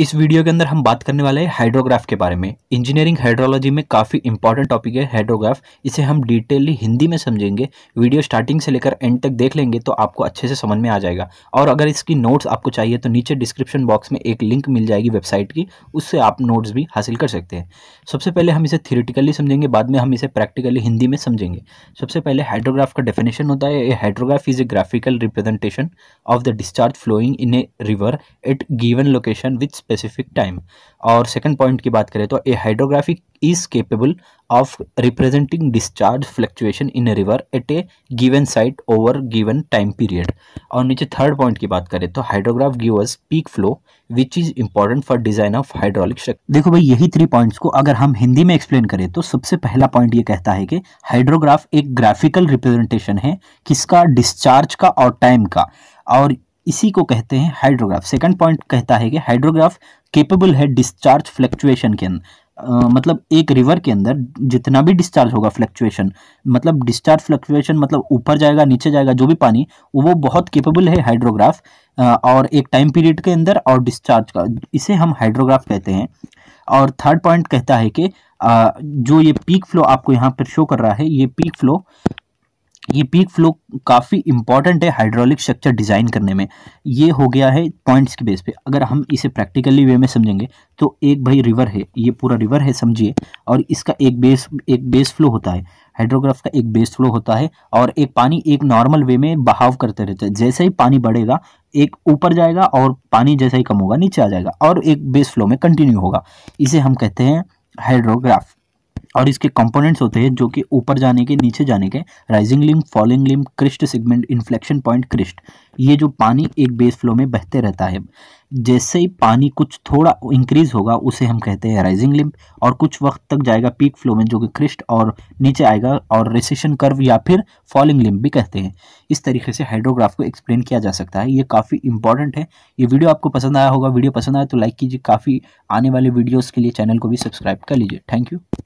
इस वीडियो के अंदर हम बात करने वाले हैं हाइड्रोग्राफ के बारे में इंजीनियरिंग हाइड्रोलॉजी में काफ़ी इंपॉर्टेंट टॉपिक है हाइड्रोग्राफ इसे हम डिटेली हिंदी में समझेंगे वीडियो स्टार्टिंग से लेकर एंड तक देख लेंगे तो आपको अच्छे से समझ में आ जाएगा और अगर इसकी नोट्स आपको चाहिए तो नीचे डिस्क्रिप्शन बॉक्स में एक लिंक मिल जाएगी वेबसाइट की उससे आप नोट्स भी हासिल कर सकते हैं सबसे पहले हम इसे थियोरिटिकली समझेंगे बाद में हम इसे प्रैक्टिकली हिंदी में समझेंगे सबसे पहले हाइड्रोग्राफ का डेफिनेशन होता है a hydrograph is a graphical representation of the discharge flowing in a river at given location with specific time और सेकंड पॉइंट की बात करें तो a hydrographic is capable of representing discharge fluctuation in a river at a given site over given time period और नीचे third point की बात करें तो hydrograph gives peak flow which is important for design of hydraulic structure देखो भाई यही three points को अगर हम हिंदी में एक्सप्लेन करें तो सबसे पहला पॉइंट ये कहता है कि हाइड्रोग्राफ एक ग्राफिकल रिप्रेजेंटेशन है किसका डिस्चार्ज का और टाइम का और इसी को कहते हैं हाइड्रोग्राफ सेकंड पॉइंट कहता है कि हाइड्रोग्राफ केपेबल है डिस्चार्ज फ्लक्चुएशन के अंदर मतलब एक रिवर के अंदर जितना भी डिस्चार्ज होगा फ्लक्चुएशन मतलब डिस्चार्ज फ्लक्चुएशन मतलब ऊपर जाएगा नीचे जाएगा जो भी पानी वो बहुत केपेबल है हाइड्रोग्राफ और एक टाइम पीरियड के अंदर और डिस्चार्ज का इसे हम हाइड्रोग्राफ कहते हैं और थर्ड पॉइंट कहता है कि जो ये पीक फ्लो आपको यहाँ पर शो कर रहा है ये पीक फ्लो ये पीक फ्लो काफ़ी इंपॉर्टेंट है हाइड्रोलिक स्ट्रक्चर डिज़ाइन करने में ये हो गया है पॉइंट्स के बेस पे अगर हम इसे प्रैक्टिकली वे में समझेंगे तो एक भाई रिवर है ये पूरा रिवर है समझिए और इसका एक बेस एक बेस फ्लो होता है हाइड्रोग्राफ का एक बेस फ्लो होता है और एक पानी एक नॉर्मल वे में बहाव करते रहते हैं जैसे ही पानी बढ़ेगा एक ऊपर जाएगा और पानी जैसा ही कम होगा नीचे आ जाएगा और एक बेस फ्लो में कंटिन्यू होगा इसे हम कहते हैं हाइड्रोग्राफ और इसके कंपोनेंट्स होते हैं जो कि ऊपर जाने के नीचे जाने के rising limb falling limb crest segment inflection point crest ये जो पानी एक बेस फ्लो में बहते रहता है जैसे ही पानी कुछ थोड़ा इंक्रीज होगा उसे हम कहते हैं राइजिंग लिम्प और कुछ वक्त तक जाएगा पीक फ्लो में जो कि क्रिस्ट और नीचे आएगा और रेसिशन कर्व या फिर फॉलिंग लिम भी कहते हैं इस तरीके से हाइड्रोग्राफ को एक्सप्लेन किया जा सकता है ये काफ़ी इंपॉर्टेंट है ये वीडियो आपको पसंद आया होगा वीडियो पसंद आया तो लाइक कीजिए काफ़ी आने वाले वीडियोज़ के लिए चैनल को भी सब्सक्राइब कर लीजिए थैंक यू